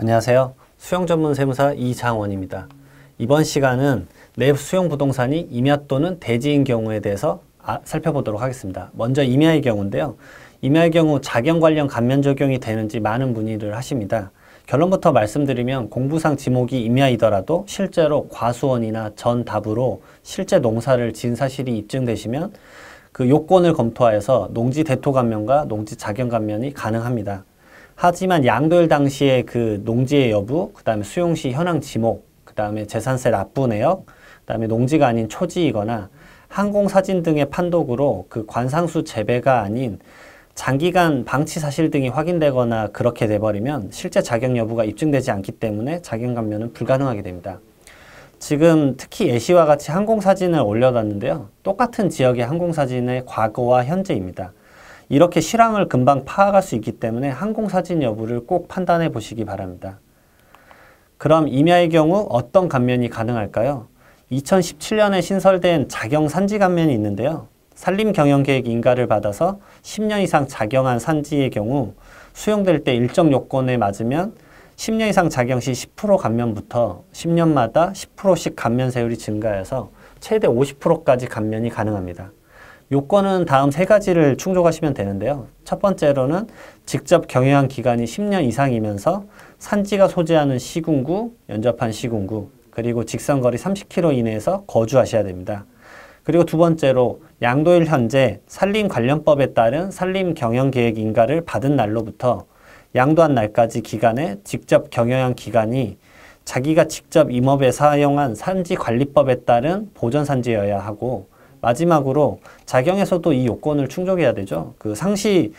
안녕하세요. 수영 전문 세무사 이장원입니다. 이번 시간은 내 수용 부동산이 임야 또는 대지인 경우에 대해서 아, 살펴보도록 하겠습니다. 먼저 임야의 경우인데요. 임야의 경우 자경 관련 감면 적용이 되는지 많은 문의를 하십니다. 결론부터 말씀드리면 공부상 지목이 임야이더라도 실제로 과수원이나 전 답으로 실제 농사를 진 사실이 입증되시면 그 요건을 검토하여서 농지 대토 감면과 농지 자경 감면이 가능합니다. 하지만 양도일 당시에 그 농지의 여부, 그 다음에 수용시 현황 지목, 그 다음에 재산세 납부 내역, 그 다음에 농지가 아닌 초지이거나 항공사진 등의 판독으로 그 관상수 재배가 아닌 장기간 방치 사실 등이 확인되거나 그렇게 돼버리면 실제 자격 여부가 입증되지 않기 때문에 자격 감면은 불가능하게 됩니다. 지금 특히 예시와 같이 항공사진을 올려놨는데요. 똑같은 지역의 항공사진의 과거와 현재입니다. 이렇게 실황을 금방 파악할 수 있기 때문에 항공사진 여부를 꼭 판단해 보시기 바랍니다. 그럼 임야의 경우 어떤 감면이 가능할까요? 2017년에 신설된 자경 산지 감면이 있는데요. 산림 경영계획 인가를 받아서 10년 이상 자경한 산지의 경우 수용될 때 일정 요건에 맞으면 10년 이상 자경 시 10% 감면부터 10년마다 10%씩 감면 세율이 증가해서 최대 50%까지 감면이 가능합니다. 요건은 다음 세 가지를 충족하시면 되는데요. 첫 번째로는 직접 경영한 기간이 10년 이상이면서 산지가 소재하는 시군구, 연접한 시군구, 그리고 직선 거리 30km 이내에서 거주하셔야 됩니다. 그리고 두 번째로 양도일 현재 산림 관련법에 따른 산림 경영 계획 인가를 받은 날로부터 양도한 날까지 기간에 직접 경영한 기간이 자기가 직접 임업에 사용한 산지 관리법에 따른 보전 산지여야 하고 마지막으로 자경에서도 이 요건을 충족해야 되죠. 그 상시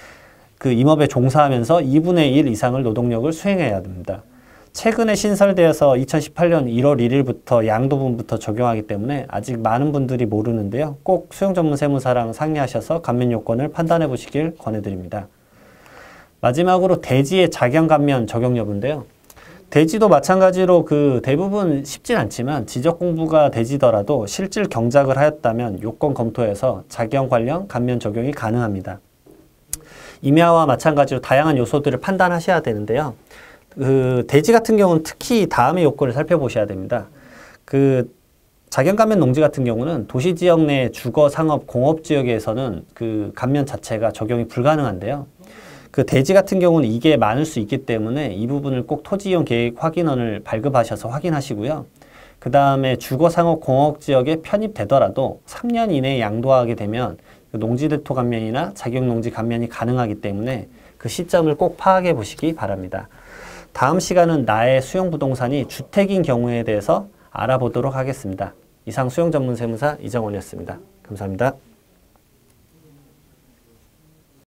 그 임업에 종사하면서 2분의 1 이상을 노동력을 수행해야 됩니다. 최근에 신설되어서 2018년 1월 1일부터 양도분부터 적용하기 때문에 아직 많은 분들이 모르는데요. 꼭 수용전문세무사랑 상의하셔서 감면 요건을 판단해 보시길 권해드립니다. 마지막으로 대지의 자경 감면 적용 여부인데요. 대지도 마찬가지로 그 대부분 쉽진 않지만 지적 공부가 되지더라도 실질 경작을 하였다면 요건 검토해서자기 관련 감면 적용이 가능합니다. 임야와 마찬가지로 다양한 요소들을 판단하셔야 되는데요. 그 대지 같은 경우는 특히 다음의 요건을 살펴보셔야 됩니다. 그 자경 감면 농지 같은 경우는 도시 지역 내 주거, 상업, 공업 지역에서는 그 감면 자체가 적용이 불가능한데요. 그 대지 같은 경우는 이게 많을 수 있기 때문에 이 부분을 꼭 토지 이용 계획 확인원을 발급하셔서 확인하시고요. 그 다음에 주거상업공업 지역에 편입되더라도 3년 이내에 양도하게 되면 그 농지대토 감면이나 자격농지 감면이 가능하기 때문에 그 시점을 꼭 파악해 보시기 바랍니다. 다음 시간은 나의 수용부동산이 주택인 경우에 대해서 알아보도록 하겠습니다. 이상 수용전문세무사 이정원이었습니다. 감사합니다.